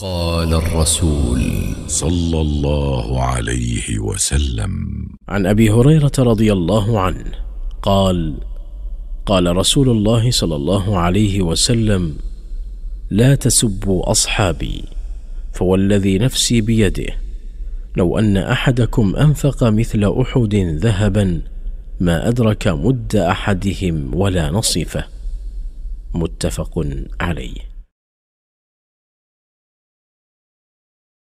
قال الرسول صلى الله عليه وسلم عن ابي هريره رضي الله عنه قال قال رسول الله صلى الله عليه وسلم لا تسبوا اصحابي فوالذي نفسي بيده لو ان احدكم انفق مثل احد ذهبا ما ادرك مد احدهم ولا نصفه متفق عليه